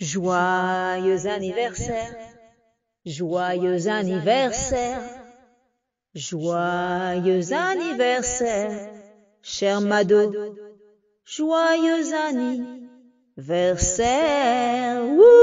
Joyeux anniversaire. Joyeux anniversaire. Joyeux anniversaire. Cher Mado. Joyeux anniversaire.